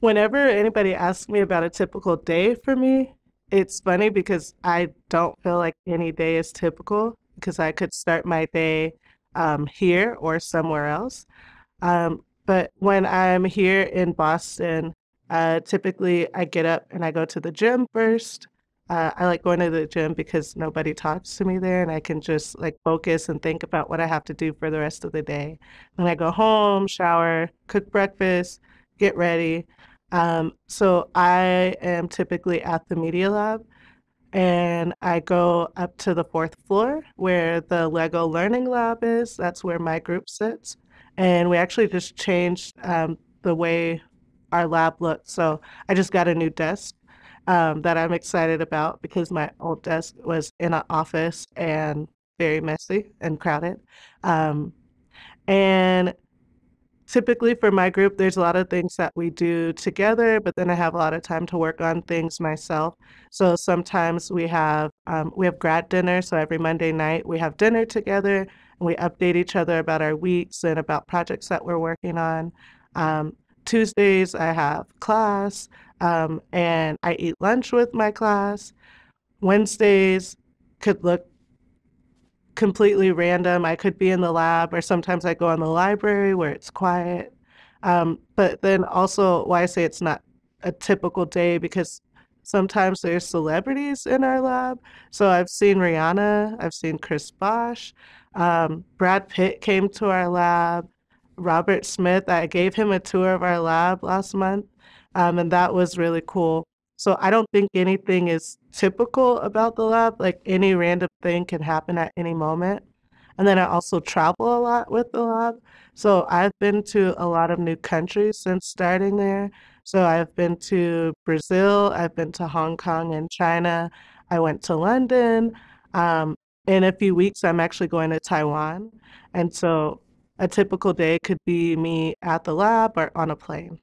whenever anybody asks me about a typical day for me, it's funny because I don't feel like any day is typical because I could start my day um, here or somewhere else. Um, but when I'm here in Boston, uh, typically I get up and I go to the gym first. Uh, I like going to the gym because nobody talks to me there and I can just like focus and think about what I have to do for the rest of the day. Then I go home, shower, cook breakfast, get ready, um, so I am typically at the Media Lab and I go up to the fourth floor where the Lego Learning Lab is. That's where my group sits. And we actually just changed um, the way our lab looks. So I just got a new desk um, that I'm excited about because my old desk was in an office and very messy and crowded. Um, and typically for my group, there's a lot of things that we do together, but then I have a lot of time to work on things myself. So sometimes we have um, we have grad dinner. So every Monday night we have dinner together and we update each other about our weeks and about projects that we're working on. Um, Tuesdays I have class um, and I eat lunch with my class. Wednesdays could look completely random. I could be in the lab, or sometimes I go in the library where it's quiet. Um, but then also, why I say it's not a typical day because sometimes there's celebrities in our lab. So I've seen Rihanna, I've seen Chris Bosch, um, Brad Pitt came to our lab, Robert Smith. I gave him a tour of our lab last month, um, and that was really cool. So I don't think anything is typical about the lab. Like any random thing can happen at any moment. And then I also travel a lot with the lab. So I've been to a lot of new countries since starting there. So I've been to Brazil, I've been to Hong Kong and China, I went to London. Um, in a few weeks, I'm actually going to Taiwan. And so a typical day could be me at the lab or on a plane.